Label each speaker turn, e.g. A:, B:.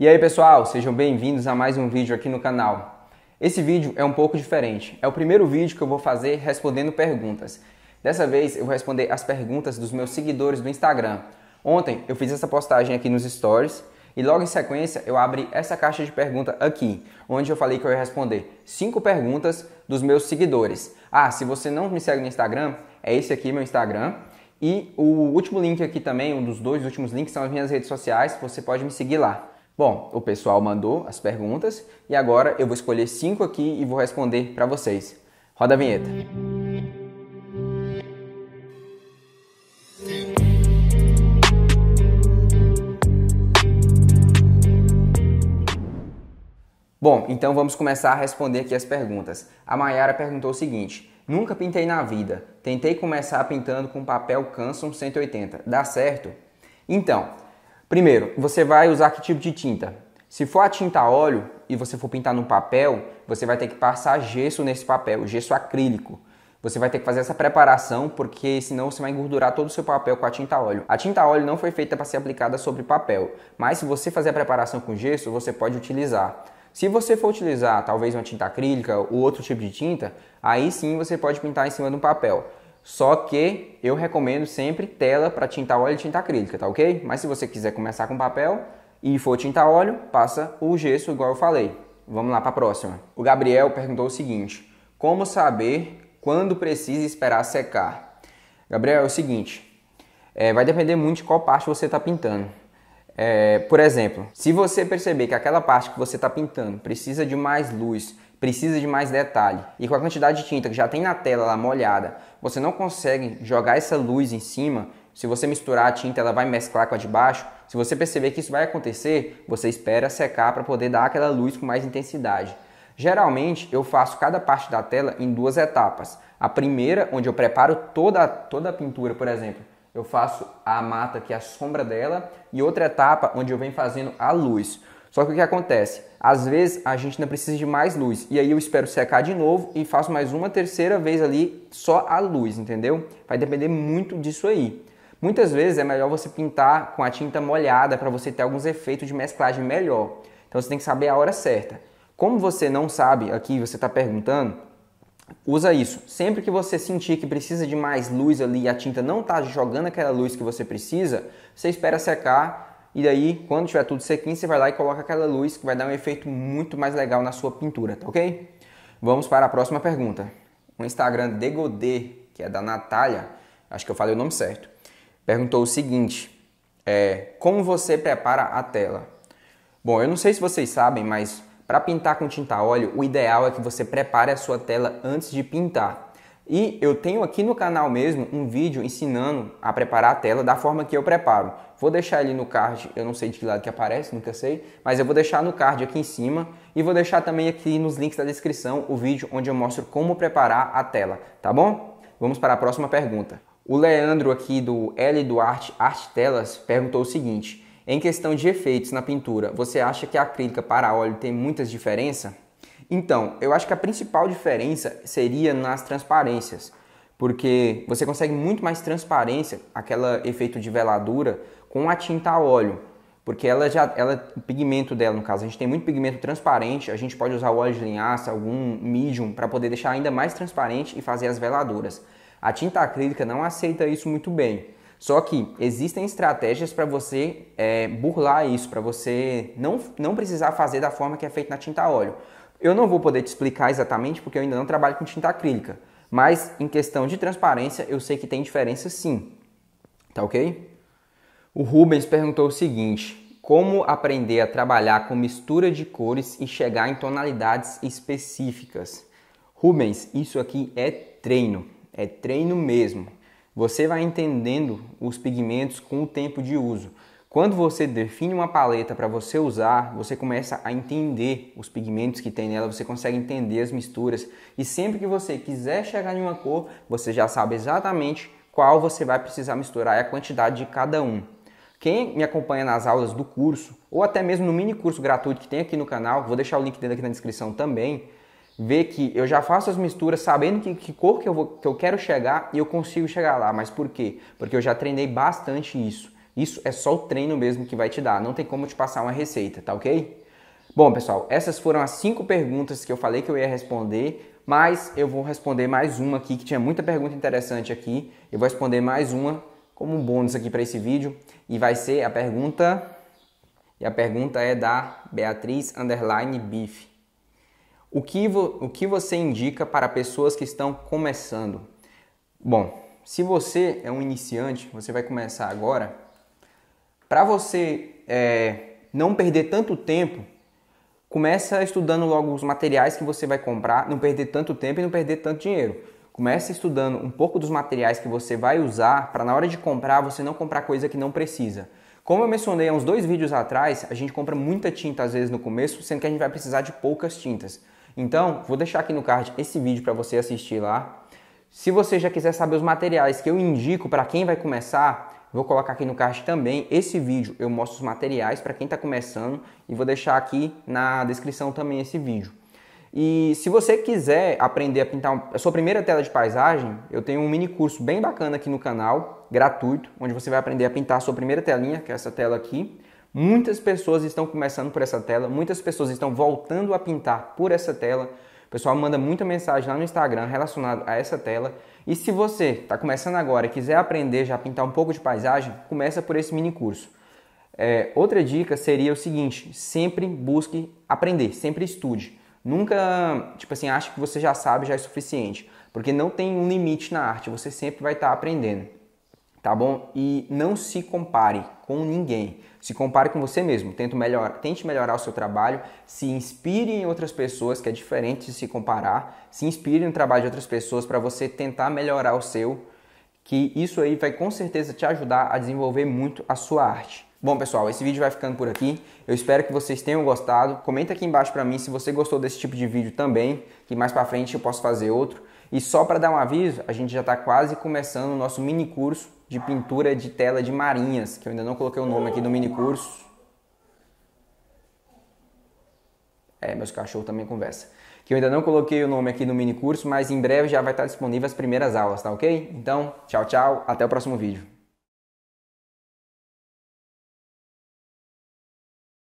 A: E aí pessoal, sejam bem-vindos a mais um vídeo aqui no canal. Esse vídeo é um pouco diferente, é o primeiro vídeo que eu vou fazer respondendo perguntas. Dessa vez eu vou responder as perguntas dos meus seguidores do Instagram. Ontem eu fiz essa postagem aqui nos stories e logo em sequência eu abri essa caixa de pergunta aqui, onde eu falei que eu ia responder cinco perguntas dos meus seguidores. Ah, se você não me segue no Instagram, é esse aqui meu Instagram. E o último link aqui também, um dos dois últimos links são as minhas redes sociais, você pode me seguir lá. Bom, o pessoal mandou as perguntas e agora eu vou escolher cinco aqui e vou responder para vocês. Roda a vinheta. Bom, então vamos começar a responder aqui as perguntas. A Mayara perguntou o seguinte: Nunca pintei na vida. Tentei começar pintando com papel Canson 180. Dá certo? Então, Primeiro, você vai usar que tipo de tinta? Se for a tinta óleo e você for pintar no papel, você vai ter que passar gesso nesse papel, gesso acrílico. Você vai ter que fazer essa preparação porque senão você vai engordurar todo o seu papel com a tinta óleo. A tinta óleo não foi feita para ser aplicada sobre papel, mas se você fazer a preparação com gesso, você pode utilizar. Se você for utilizar talvez uma tinta acrílica ou outro tipo de tinta, aí sim você pode pintar em cima do papel. Só que eu recomendo sempre tela para tinta óleo e tinta acrílica, tá ok? Mas se você quiser começar com papel e for tinta óleo, passa o gesso igual eu falei. Vamos lá para a próxima. O Gabriel perguntou o seguinte: Como saber quando precisa esperar secar? Gabriel, é o seguinte: é, vai depender muito de qual parte você está pintando. É, por exemplo, se você perceber que aquela parte que você está pintando precisa de mais luz precisa de mais detalhe. E com a quantidade de tinta que já tem na tela lá molhada, você não consegue jogar essa luz em cima. Se você misturar a tinta, ela vai mesclar com a de baixo. Se você perceber que isso vai acontecer, você espera secar para poder dar aquela luz com mais intensidade. Geralmente eu faço cada parte da tela em duas etapas. A primeira, onde eu preparo toda, toda a pintura, por exemplo, eu faço a mata que é a sombra dela, e outra etapa onde eu venho fazendo a luz. Só que o que acontece? Às vezes a gente ainda precisa de mais luz. E aí eu espero secar de novo e faço mais uma terceira vez ali só a luz, entendeu? Vai depender muito disso aí. Muitas vezes é melhor você pintar com a tinta molhada para você ter alguns efeitos de mesclagem melhor. Então você tem que saber a hora certa. Como você não sabe aqui, você está perguntando, usa isso. Sempre que você sentir que precisa de mais luz ali e a tinta não está jogando aquela luz que você precisa, você espera secar e daí, quando tiver tudo sequinho, você vai lá e coloca aquela luz que vai dar um efeito muito mais legal na sua pintura, tá ok? Vamos para a próxima pergunta. O Instagram de Godet, que é da Natália, acho que eu falei o nome certo, perguntou o seguinte: é, Como você prepara a tela? Bom, eu não sei se vocês sabem, mas para pintar com tinta óleo, o ideal é que você prepare a sua tela antes de pintar. E eu tenho aqui no canal mesmo um vídeo ensinando a preparar a tela da forma que eu preparo. Vou deixar ele no card, eu não sei de que lado que aparece, nunca sei, mas eu vou deixar no card aqui em cima e vou deixar também aqui nos links da descrição o vídeo onde eu mostro como preparar a tela, tá bom? Vamos para a próxima pergunta. O Leandro aqui do L Duarte Art Telas perguntou o seguinte: em questão de efeitos na pintura, você acha que a acrílica para óleo tem muitas diferenças? Então, eu acho que a principal diferença seria nas transparências, porque você consegue muito mais transparência, aquele efeito de veladura, com a tinta a óleo, porque ela já, ela, o pigmento dela, no caso, a gente tem muito pigmento transparente, a gente pode usar óleo de linhaça, algum medium, para poder deixar ainda mais transparente e fazer as veladuras. A tinta acrílica não aceita isso muito bem. Só que existem estratégias para você é, burlar isso, para você não, não precisar fazer da forma que é feito na tinta óleo. Eu não vou poder te explicar exatamente porque eu ainda não trabalho com tinta acrílica, mas em questão de transparência eu sei que tem diferença sim. Tá ok? O Rubens perguntou o seguinte: como aprender a trabalhar com mistura de cores e chegar em tonalidades específicas? Rubens, isso aqui é treino, é treino mesmo. Você vai entendendo os pigmentos com o tempo de uso. Quando você define uma paleta para você usar, você começa a entender os pigmentos que tem nela, você consegue entender as misturas e sempre que você quiser chegar em uma cor, você já sabe exatamente qual você vai precisar misturar e a quantidade de cada um. Quem me acompanha nas aulas do curso ou até mesmo no mini curso gratuito que tem aqui no canal, vou deixar o link dentro aqui na descrição também, vê que eu já faço as misturas sabendo que, que cor que eu, vou, que eu quero chegar e eu consigo chegar lá. Mas por quê? Porque eu já treinei bastante isso. Isso é só o treino mesmo que vai te dar, não tem como te passar uma receita, tá ok? Bom, pessoal, essas foram as cinco perguntas que eu falei que eu ia responder, mas eu vou responder mais uma aqui, que tinha muita pergunta interessante aqui. Eu vou responder mais uma como um bônus aqui para esse vídeo e vai ser a pergunta e a pergunta é da Beatriz Underline Beef. O que, vo, o que você indica para pessoas que estão começando? Bom, se você é um iniciante, você vai começar agora, para você é, não perder tanto tempo, começa estudando logo os materiais que você vai comprar, não perder tanto tempo e não perder tanto dinheiro. Começa estudando um pouco dos materiais que você vai usar para na hora de comprar você não comprar coisa que não precisa. Como eu mencionei há uns dois vídeos atrás, a gente compra muita tinta às vezes no começo, sendo que a gente vai precisar de poucas tintas. Então, vou deixar aqui no card esse vídeo para você assistir lá. Se você já quiser saber os materiais que eu indico para quem vai começar, Vou colocar aqui no card também. Esse vídeo eu mostro os materiais para quem está começando e vou deixar aqui na descrição também esse vídeo. E se você quiser aprender a pintar a sua primeira tela de paisagem, eu tenho um mini curso bem bacana aqui no canal, gratuito, onde você vai aprender a pintar a sua primeira telinha, que é essa tela aqui. Muitas pessoas estão começando por essa tela, muitas pessoas estão voltando a pintar por essa tela. O pessoal manda muita mensagem lá no Instagram relacionada a essa tela. E se você está começando agora e quiser aprender já a pintar um pouco de paisagem, começa por esse mini curso. É, outra dica seria o seguinte: sempre busque aprender, sempre estude. Nunca, tipo assim, acha que você já sabe, já é suficiente. Porque não tem um limite na arte, você sempre vai estar tá aprendendo tá bom? E não se compare com ninguém. Se compare com você mesmo. Tente melhorar, tente melhorar o seu trabalho. Se inspire em outras pessoas, que é diferente de se comparar. Se inspire no trabalho de outras pessoas para você tentar melhorar o seu. Que isso aí vai com certeza te ajudar a desenvolver muito a sua arte. Bom, pessoal, esse vídeo vai ficando por aqui. Eu espero que vocês tenham gostado. Comenta aqui embaixo para mim se você gostou desse tipo de vídeo também, que mais para frente eu posso fazer outro. E só para dar um aviso, a gente já está quase começando o nosso mini curso de pintura de tela de marinhas, que eu ainda não coloquei o nome aqui do mini curso. É, meus cachorros também conversa. Que eu ainda não coloquei o nome aqui no mini curso, mas em breve já vai estar disponível as primeiras aulas, tá ok? Então, tchau, tchau, até o próximo vídeo.